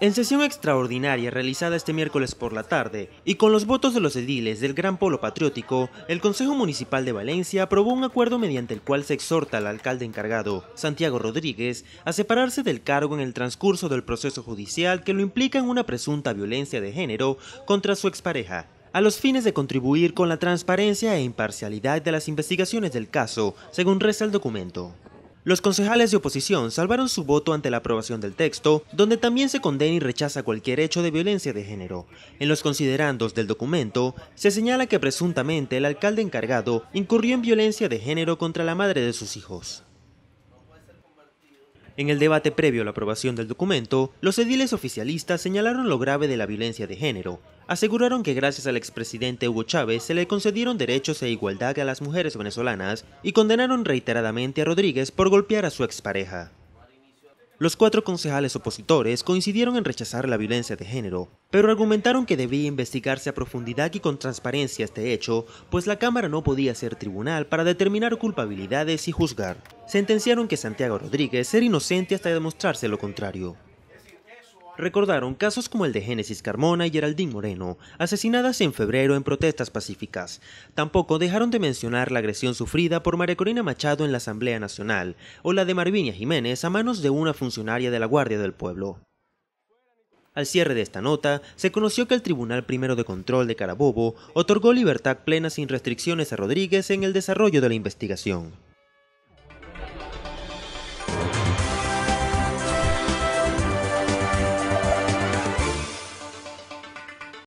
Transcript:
En sesión extraordinaria realizada este miércoles por la tarde y con los votos de los ediles del Gran Polo Patriótico, el Consejo Municipal de Valencia aprobó un acuerdo mediante el cual se exhorta al alcalde encargado, Santiago Rodríguez, a separarse del cargo en el transcurso del proceso judicial que lo implica en una presunta violencia de género contra su expareja a los fines de contribuir con la transparencia e imparcialidad de las investigaciones del caso, según reza el documento. Los concejales de oposición salvaron su voto ante la aprobación del texto, donde también se condena y rechaza cualquier hecho de violencia de género. En los considerandos del documento, se señala que presuntamente el alcalde encargado incurrió en violencia de género contra la madre de sus hijos. En el debate previo a la aprobación del documento, los ediles oficialistas señalaron lo grave de la violencia de género. Aseguraron que gracias al expresidente Hugo Chávez se le concedieron derechos e igualdad a las mujeres venezolanas y condenaron reiteradamente a Rodríguez por golpear a su expareja. Los cuatro concejales opositores coincidieron en rechazar la violencia de género, pero argumentaron que debía investigarse a profundidad y con transparencia este hecho, pues la Cámara no podía ser tribunal para determinar culpabilidades y juzgar. Sentenciaron que Santiago Rodríguez era inocente hasta demostrarse lo contrario recordaron casos como el de Génesis Carmona y Geraldín Moreno, asesinadas en febrero en protestas pacíficas. Tampoco dejaron de mencionar la agresión sufrida por María Corina Machado en la Asamblea Nacional o la de Marvinia Jiménez a manos de una funcionaria de la Guardia del Pueblo. Al cierre de esta nota, se conoció que el Tribunal Primero de Control de Carabobo otorgó libertad plena sin restricciones a Rodríguez en el desarrollo de la investigación.